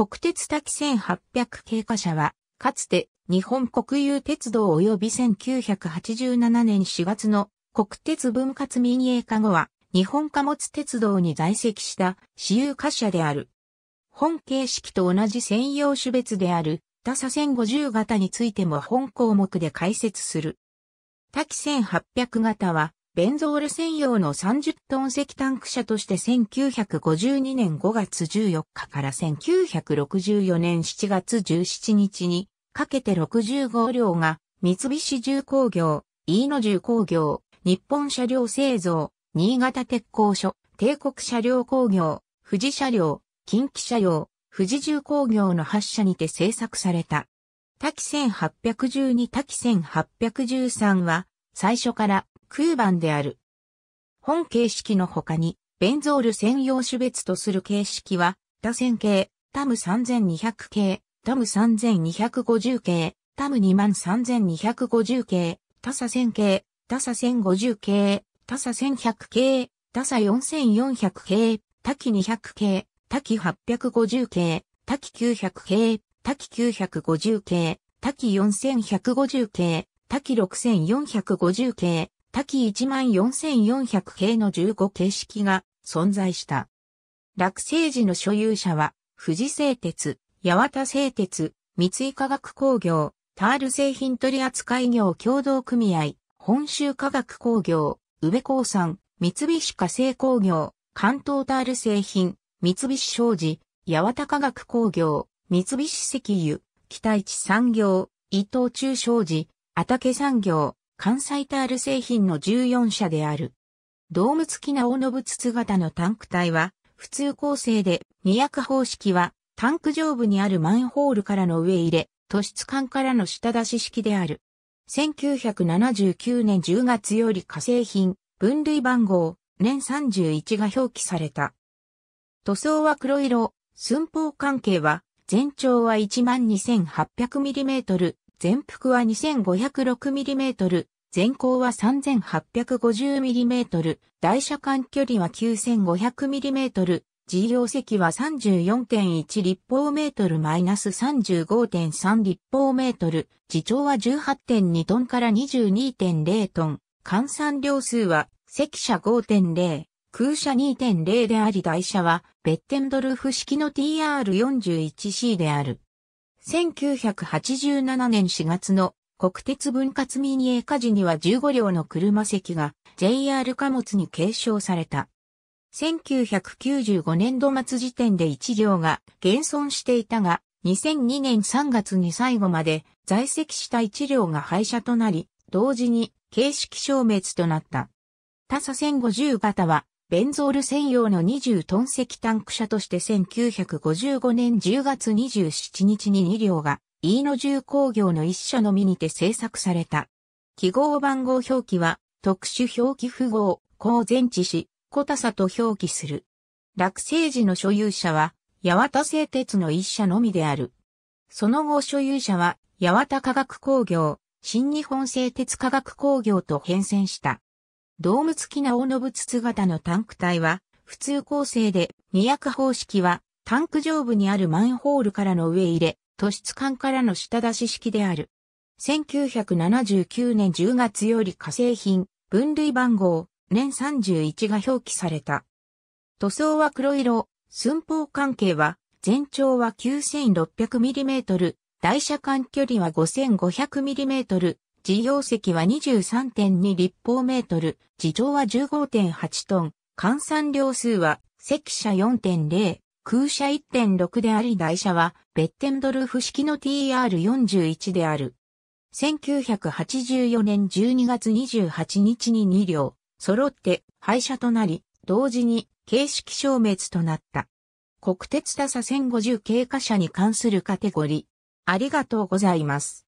国鉄滝1800経過車は、かつて日本国有鉄道及び1987年4月の国鉄分割民営化後は、日本貨物鉄道に在籍した私有貨車である。本形式と同じ専用種別である、他左線50型についても本項目で解説する。滝1800型は、ベンゾール専用の30トン石タンク車として1952年5月14日から1964年7月17日にかけて65両が三菱重工業、飯野重工業、日本車両製造、新潟鉄工所、帝国車両工業、富士車両、近畿車両、富士重工業の発車にて製作された。多岐1812多岐1813は最初から空番である。本形式の他に、ベンゾール専用種別とする形式は、多線形、タム3200系、タム3250系、タム23250系、タサ1000系、タサ1050系、タサ1100系、タサ4400系、タキ200系、タキ850系、タキ900系、タキ950系、タキ4150系、タキ6450系、多岐14400系の15形式が存在した。落成時の所有者は、富士製鉄、八幡製鉄、三井化学工業、タール製品取扱業共同組合、本州化学工業、宇部鉱産、三菱化成工業、関東タール製品、三菱商事、八幡化学工業、三菱石油、北市産業、伊藤忠商事、あたけ産業、関西タール製品の14社である。ドーム付きな大のぶ姿型のタンク体は、普通構成で、二役方式は、タンク上部にあるマンホールからの上入れ、突出管からの下出し式である。1979年10月より化成品、分類番号、年31が表記された。塗装は黒色、寸法関係は、全長は 12,800mm、全幅は 2506mm、全高は 3850mm、台車間距離は 9500mm、事業積は34.1立方メートルマイナス35.3立方メートル、自重は18.2トンから22.0トン、換算量数は積車5.0、空車2.0であり台車はベッテンドルフ式の TR41C である。1987年4月の国鉄分割民営火事には15両の車席が JR 貨物に継承された。1995年度末時点で1両が減損していたが、2002年3月に最後まで在籍した1両が廃車となり、同時に形式消滅となった。他左1050型はベンゾール専用の20トン石タンク車として1955年10月27日に2両が、飯野重工業の一社のみにて製作された。記号番号表記は、特殊表記符号、高前置し、小田さと表記する。落成時の所有者は、八幡製鉄の一社のみである。その後所有者は、八幡化学工業、新日本製鉄化学工業と変遷した。ドーム付きな大信筒型のタンク体は、普通構成で、二役方式は、タンク上部にあるマンホールからの上入れ、都出管からの下出し式である。1979年10月より化成品、分類番号、年31が表記された。塗装は黒色、寸法関係は、全長は 9600mm、台車間距離は 5500mm、事業席は23.2立方メートル、地上は15.8トン、換算量数は積車4.0、空車1.6であり台車はベッテンドルフ式の TR41 である。1984年12月28日に2両、揃って廃車となり、同時に形式消滅となった。国鉄多佐1050経過車に関するカテゴリー。ありがとうございます。